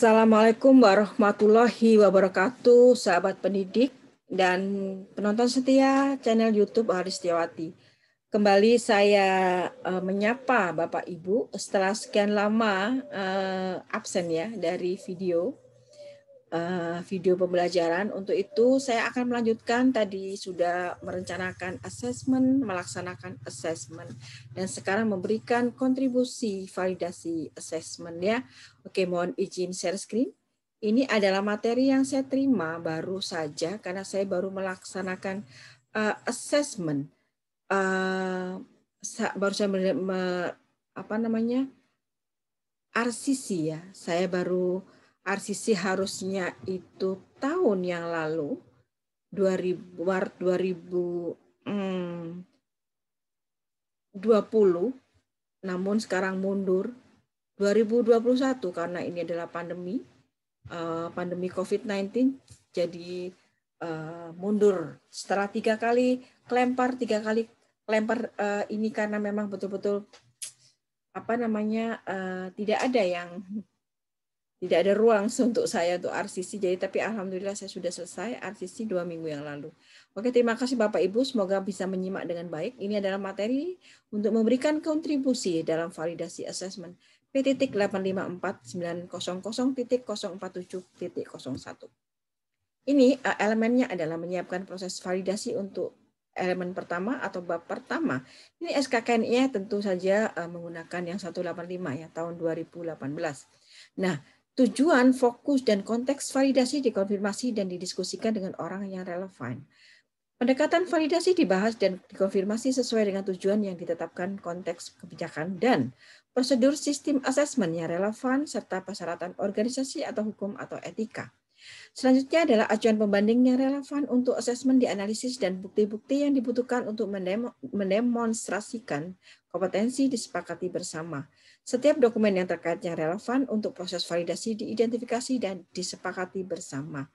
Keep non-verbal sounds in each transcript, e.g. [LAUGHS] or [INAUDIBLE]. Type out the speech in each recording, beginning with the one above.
Assalamualaikum warahmatullahi wabarakatuh, sahabat pendidik dan penonton setia channel YouTube Haris Tiawati. Kembali saya uh, menyapa Bapak Ibu setelah sekian lama uh, absen ya dari video Eh, video pembelajaran. Untuk itu saya akan melanjutkan tadi sudah merencanakan asesmen, melaksanakan asesmen dan sekarang memberikan kontribusi validasi asesmen ya. Oke, mohon izin share screen. Ini adalah materi yang saya terima baru saja karena saya baru melaksanakan uh, assessment. Uh, baru saya me, apa namanya? RCC ya. Saya baru RCC harusnya itu tahun yang lalu 2000 Maret 2020 hmm, namun sekarang mundur 2021 karena ini adalah pandemi eh, pandemi COVID-19 jadi eh, mundur setelah tiga kali kelempar tiga kali kelempar eh, ini karena memang betul-betul apa namanya tidak ada yang tidak ada ruang [LAUGHS] untuk saya untuk RCC. Jadi tapi alhamdulillah saya sudah selesai RCC dua minggu yang lalu. Oke terima kasih Bapak Ibu. Semoga bisa menyimak dengan baik. Ini adalah materi untuk memberikan kontribusi dalam validasi assessment P.554900.047.01. Ini eh, elemennya adalah menyiapkan proses validasi untuk elemen pertama atau bab pertama. Ini SKKN-nya tentu saja eh, menggunakan yang 185 ya tahun 2018. Nah, Tujuan, fokus, dan konteks validasi dikonfirmasi dan didiskusikan dengan orang yang relevan. Pendekatan validasi dibahas dan dikonfirmasi sesuai dengan tujuan yang ditetapkan konteks kebijakan dan prosedur sistem asesmen yang relevan serta persyaratan organisasi atau hukum atau etika. Selanjutnya adalah acuan pembanding yang relevan untuk asesmen dianalisis dan bukti-bukti yang dibutuhkan untuk mendemonstrasikan kompetensi disepakati bersama. Setiap dokumen yang terkaitnya relevan untuk proses validasi diidentifikasi dan disepakati bersama.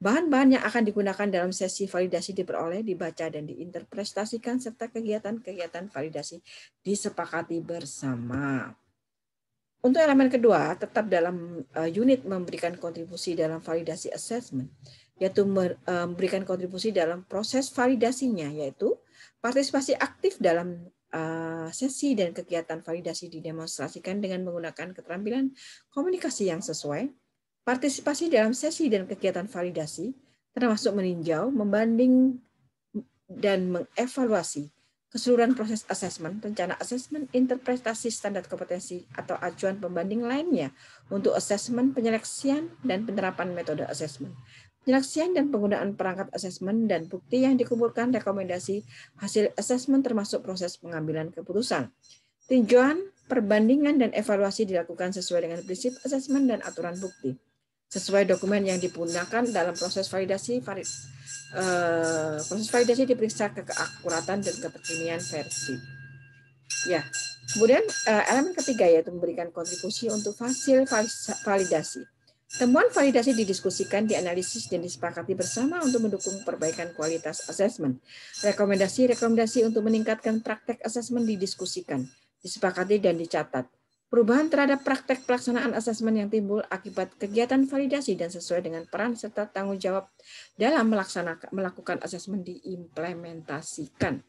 Bahan-bahan yang akan digunakan dalam sesi validasi diperoleh, dibaca, dan diinterpretasikan, serta kegiatan-kegiatan validasi disepakati bersama. Untuk elemen kedua, tetap dalam eh, unit memberikan kontribusi dalam validasi assessment, yaitu eh, memberikan kontribusi dalam proses validasinya, yaitu partisipasi aktif dalam Eh, sesi dan kegiatan validasi didemonstrasikan dengan menggunakan keterampilan komunikasi yang sesuai, partisipasi dalam sesi dan kegiatan validasi, termasuk meninjau, membanding, dan mengevaluasi keseluruhan proses asesmen, rencana asesmen, interpretasi standar kompetensi, atau acuan pembanding lainnya untuk asesmen, penyeleksian, dan penerapan metode asesmen. Penyaksian dan penggunaan perangkat asesmen dan bukti yang dikumpulkan rekomendasi hasil asesmen termasuk proses pengambilan keputusan. Tinjauan, perbandingan dan evaluasi dilakukan sesuai dengan prinsip asesmen dan aturan bukti. Sesuai dokumen yang digunakan dalam proses validasi, eh, proses validasi diperiksa ke keakuratan dan keterkinian versi. Ya, kemudian eh, elemen ketiga yaitu memberikan kontribusi untuk hasil validasi Temuan validasi didiskusikan, dianalisis, dan disepakati bersama untuk mendukung perbaikan kualitas asesmen. Rekomendasi-rekomendasi untuk meningkatkan praktek asesmen didiskusikan, disepakati, dan dicatat. Perubahan terhadap praktek pelaksanaan asesmen yang timbul akibat kegiatan validasi dan sesuai dengan peran serta tanggung jawab dalam melaksanakan melakukan asesmen diimplementasikan.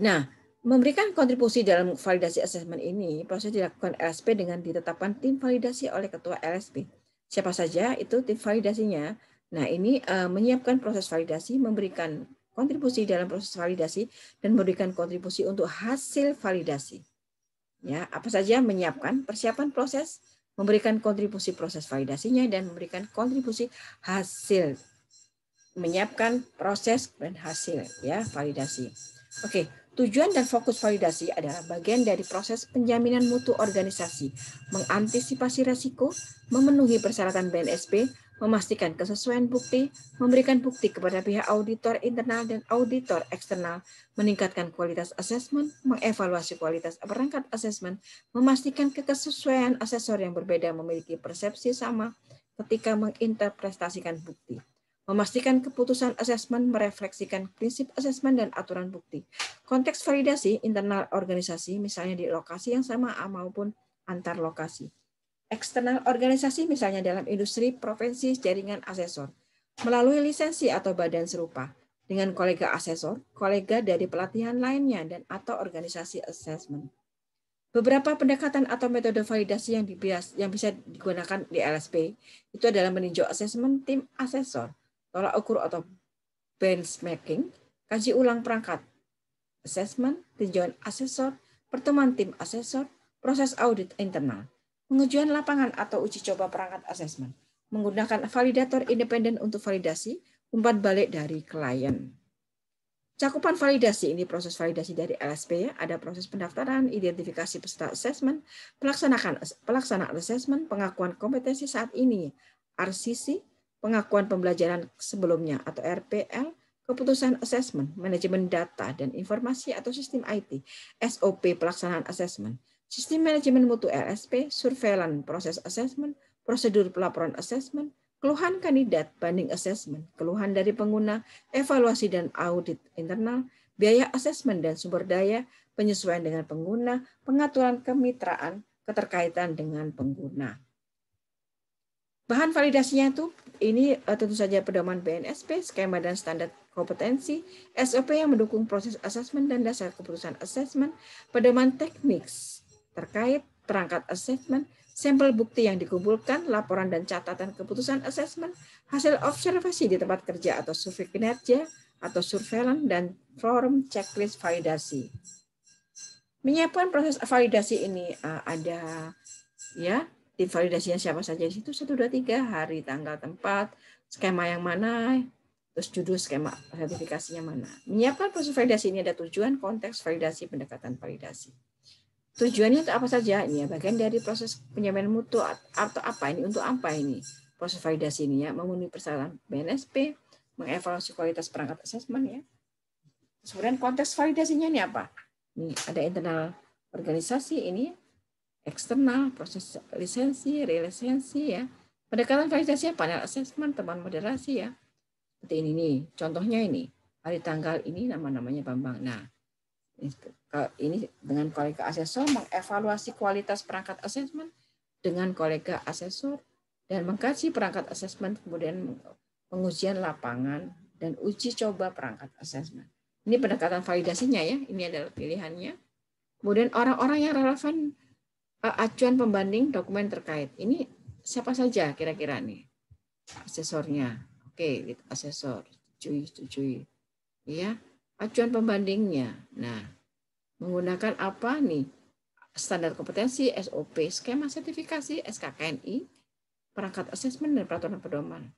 Nah, Memberikan kontribusi dalam validasi asesmen ini, proses dilakukan LSP dengan ditetapkan tim validasi oleh ketua LSP. Siapa saja itu tim validasinya. Nah, ini uh, menyiapkan proses validasi, memberikan kontribusi dalam proses validasi dan memberikan kontribusi untuk hasil validasi. Ya, apa saja menyiapkan persiapan proses, memberikan kontribusi proses validasinya dan memberikan kontribusi hasil menyiapkan proses dan hasil ya validasi. Oke, Tujuan dan fokus validasi adalah bagian dari proses penjaminan mutu organisasi, mengantisipasi resiko, memenuhi persyaratan BNSP, memastikan kesesuaian bukti, memberikan bukti kepada pihak auditor internal dan auditor eksternal, meningkatkan kualitas asesmen, mengevaluasi kualitas perangkat asesmen, memastikan kekesesuaian asesor yang berbeda memiliki persepsi sama ketika menginterpretasikan bukti Memastikan keputusan asesmen merefleksikan prinsip asesmen dan aturan bukti. Konteks validasi internal organisasi, misalnya di lokasi yang sama maupun antar lokasi. Eksternal organisasi, misalnya dalam industri, provinsi, jaringan asesor. Melalui lisensi atau badan serupa dengan kolega asesor, kolega dari pelatihan lainnya, dan atau organisasi asesmen. Beberapa pendekatan atau metode validasi yang, dibias, yang bisa digunakan di LSP itu adalah meninjau asesmen tim asesor, tolak ukur atau benchmarking, kaji ulang perangkat, assessment, tinjauan asesor, pertemuan tim asesor, proses audit internal, pengujian lapangan atau uji coba perangkat assessment, menggunakan validator independen untuk validasi, umpat balik dari klien. Cakupan validasi ini proses validasi dari LSP, ada proses pendaftaran, identifikasi peserta assessment, pelaksanaan assessment, pengakuan kompetensi saat ini, RCC, pengakuan pembelajaran sebelumnya atau RPL, keputusan asesmen, manajemen data dan informasi atau sistem IT, SOP pelaksanaan asesmen, sistem manajemen mutu LSP, surveilan proses asesmen, prosedur pelaporan asesmen, keluhan kandidat banding asesmen, keluhan dari pengguna, evaluasi dan audit internal, biaya asesmen dan sumber daya, penyesuaian dengan pengguna, pengaturan kemitraan, keterkaitan dengan pengguna. Bahan validasinya itu ini eh, tentu saja pedoman BNSP, skema dan standar kompetensi, SOP yang mendukung proses asesmen dan dasar keputusan asesmen, pedoman teknik terkait perangkat asesmen, sampel bukti yang dikumpulkan, laporan dan catatan keputusan asesmen, hasil observasi di tempat kerja atau survei kinerja atau surveillance dan forum checklist validasi. Menyiapkan proses validasi ini eh, ada ya tim validasinya siapa saja di situ satu dua tiga hari tanggal tempat skema yang mana terus judul skema sertifikasinya mana menyiapkan proses validasi ini ada tujuan konteks validasi pendekatan validasi tujuannya untuk apa saja ini ya bagian dari proses penyampaian mutu atau apa ini untuk apa ini proses validasi ini ya memenuhi persyaratan BNSP mengevaluasi kualitas perangkat asesmen ya kemudian konteks validasinya ini apa ini ada internal organisasi ini eksternal, proses lisensi, relisensi ya. Pendekatan validasi ya, panel nah, assessment, teman moderasi ya. Seperti ini nih, contohnya ini. Hari tanggal ini nama-namanya Bambang. Nah, ini dengan kolega asesor mengevaluasi kualitas perangkat assessment dengan kolega asesor dan mengkaji perangkat assessment kemudian pengujian lapangan dan uji coba perangkat assessment Ini pendekatan validasinya ya, ini adalah pilihannya. Kemudian orang-orang yang relevan acuan pembanding dokumen terkait. Ini siapa saja kira-kira nih asesornya? Oke, gitu, asesor, cuy, cuy. Ya, acuan pembandingnya. Nah, menggunakan apa nih? Standar kompetensi, SOP, skema sertifikasi, SKKNI, perangkat asesmen dan peraturan pedoman.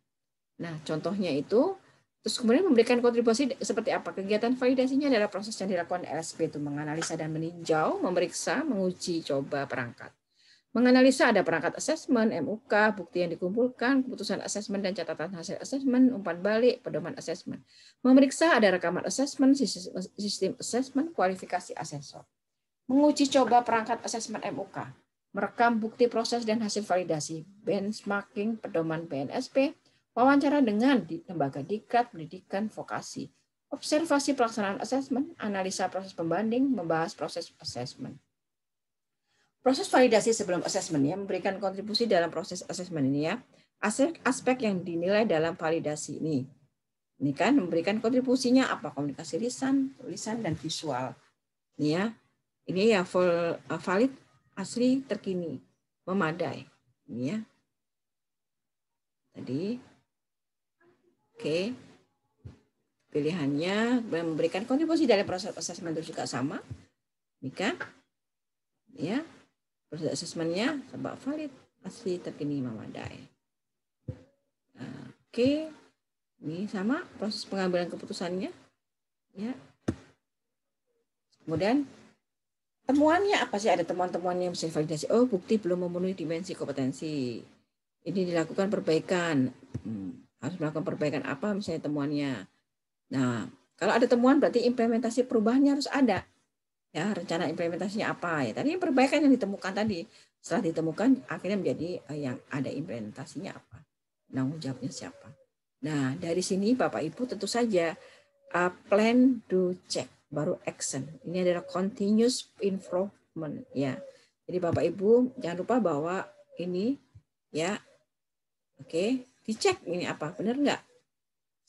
Nah, contohnya itu Terus kemudian memberikan kontribusi seperti apa? Kegiatan validasinya adalah proses yang dilakukan LSP itu menganalisa dan meninjau, memeriksa, menguji coba perangkat. Menganalisa ada perangkat asesmen, MUK, bukti yang dikumpulkan, keputusan asesmen dan catatan hasil asesmen, umpan balik, pedoman asesmen. Memeriksa ada rekaman asesmen, sistem asesmen, kualifikasi asesor. Menguji coba perangkat asesmen MUK, merekam bukti proses dan hasil validasi, benchmarking, pedoman BNSP, wawancara dengan lembaga diklat, pendidikan, vokasi, observasi pelaksanaan asesmen, analisa proses pembanding, membahas proses asesmen. Proses validasi sebelum asesmen ya memberikan kontribusi dalam proses asesmen ini ya. Aspek, aspek yang dinilai dalam validasi ini. Ini kan memberikan kontribusinya apa komunikasi lisan, tulisan dan visual. Ini ya. Ini ya full uh, valid asli terkini memadai. Ini ya. Tadi Oke. Pilihannya memberikan kontribusi dalam proses asesmen itu juga sama. Mika. Ya. Proses asesmennya sebab valid pasti terkini memadai. Oke. Ini sama proses pengambilan keputusannya. Ya. Kemudian temuannya apa sih ada temuan-temuan yang bisa validasi oh bukti belum memenuhi dimensi kompetensi ini dilakukan perbaikan hmm harus melakukan perbaikan apa misalnya temuannya. Nah, kalau ada temuan berarti implementasi perubahannya harus ada. Ya, rencana implementasinya apa ya. Tadi perbaikan yang ditemukan tadi setelah ditemukan akhirnya menjadi eh, yang ada implementasinya apa. Nah, jawabnya siapa. Nah, dari sini Bapak Ibu tentu saja uh, plan do check baru action. Ini adalah continuous improvement ya. Jadi Bapak Ibu jangan lupa bahwa ini ya. Oke, Dicek ini apa, benar nggak?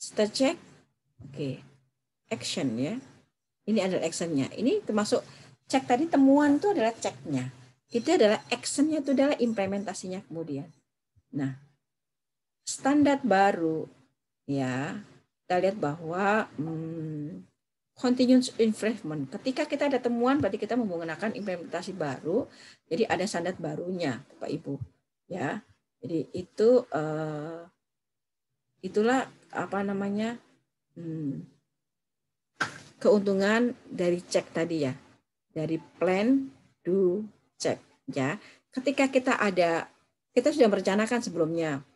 Kita cek, oke, okay. action ya. Ini adalah actionnya. Ini termasuk cek tadi temuan itu adalah ceknya. Itu adalah actionnya itu adalah implementasinya kemudian. Nah, standar baru ya kita lihat bahwa hmm, continuous improvement. Ketika kita ada temuan, berarti kita menggunakan implementasi baru. Jadi ada standar barunya, Bapak Ibu. Ya, jadi itu uh, itulah apa namanya hmm, keuntungan dari cek tadi ya, dari plan, do, check ya. Ketika kita ada kita sudah merencanakan sebelumnya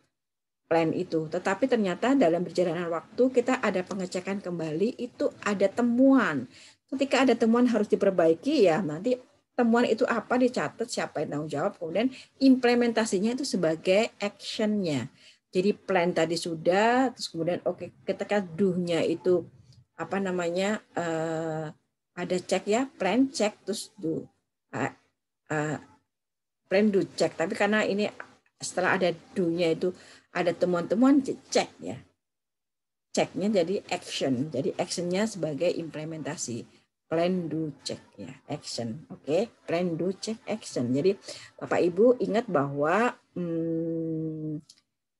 plan itu, tetapi ternyata dalam perjalanan waktu kita ada pengecekan kembali itu ada temuan. Ketika ada temuan harus diperbaiki ya nanti temuan itu apa dicatat siapa yang tanggung jawab kemudian implementasinya itu sebagai actionnya jadi plan tadi sudah terus kemudian oke okay, ketika duhnya itu apa namanya uh, ada cek ya plan cek terus do uh, eh, uh, eh, plan do cek tapi karena ini setelah ada duhnya itu ada temuan-temuan cek ya ceknya jadi action jadi actionnya sebagai implementasi plan do check ya action oke okay? plan do check action jadi bapak ibu ingat bahwa hmm,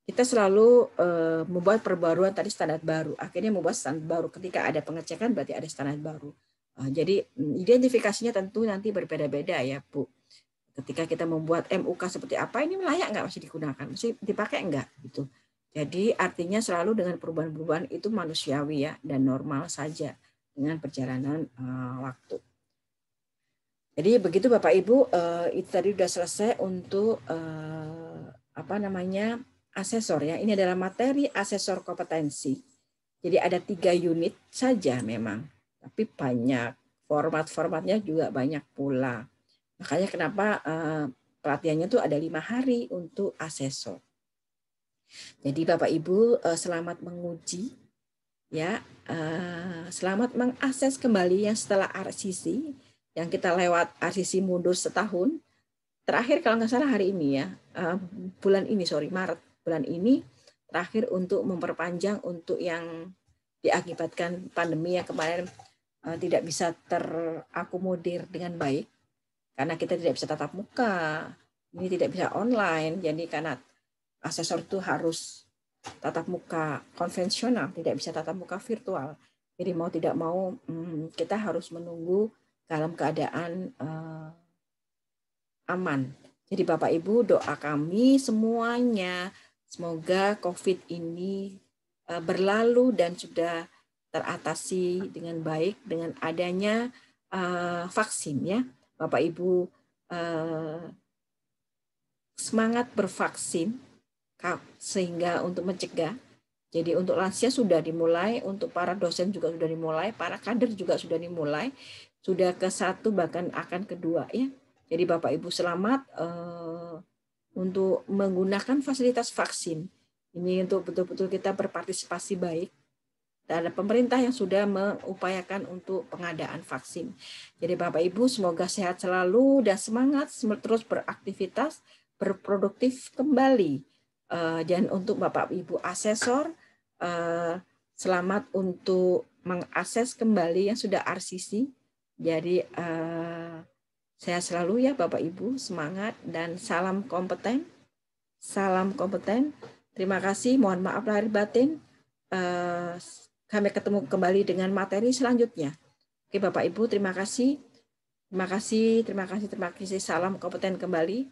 kita selalu uh, membuat perbaruan tadi standar baru akhirnya membuat standar baru ketika ada pengecekan berarti ada standar baru uh, jadi hmm, identifikasinya tentu nanti berbeda-beda ya bu ketika kita membuat MUK seperti apa ini layak nggak masih digunakan masih dipakai nggak gitu jadi artinya selalu dengan perubahan-perubahan itu manusiawi ya dan normal saja dengan perjalanan uh, waktu. Jadi begitu Bapak Ibu, uh, itu tadi sudah selesai untuk uh, apa namanya asesor ya. Ini adalah materi asesor kompetensi. Jadi ada tiga unit saja memang, tapi banyak format-formatnya juga banyak pula. Makanya kenapa uh, pelatihannya tuh ada lima hari untuk asesor. Jadi Bapak Ibu selamat menguji ya uh, selamat mengakses kembali yang setelah RCC yang kita lewat RCC mundur setahun terakhir kalau nggak salah hari ini ya uh, bulan ini sorry Maret bulan ini terakhir untuk memperpanjang untuk yang diakibatkan pandemi yang kemarin uh, tidak bisa terakomodir dengan baik karena kita tidak bisa tatap muka ini tidak bisa online jadi karena asesor itu harus tatap muka konvensional, tidak bisa tatap muka virtual. Jadi mau tidak mau mm, kita harus menunggu dalam keadaan eh, aman. Jadi Bapak Ibu doa kami semuanya semoga COVID ini eh, berlalu dan sudah teratasi dengan baik dengan adanya eh, vaksin ya. Bapak Ibu semangat bervaksin sehingga untuk mencegah. Jadi untuk lansia sudah dimulai, untuk para dosen juga sudah dimulai, para kader juga sudah dimulai, sudah ke satu bahkan akan kedua ya. Jadi Bapak Ibu selamat uh, untuk menggunakan fasilitas vaksin. Ini untuk betul-betul kita berpartisipasi baik ada pemerintah yang sudah mengupayakan untuk pengadaan vaksin. Jadi Bapak Ibu semoga sehat selalu dan semangat terus beraktivitas, berproduktif kembali. Eh, dan untuk Bapak Ibu asesor eh, selamat untuk mengakses kembali yang sudah RCC. Jadi eh, saya selalu ya Bapak Ibu semangat dan salam kompeten. Salam kompeten. Terima kasih. Mohon maaf lahir batin. Kami ketemu kembali dengan materi selanjutnya. Oke Bapak Ibu, terima kasih. Terima kasih, terima kasih, terima kasih. Salam kompeten kembali.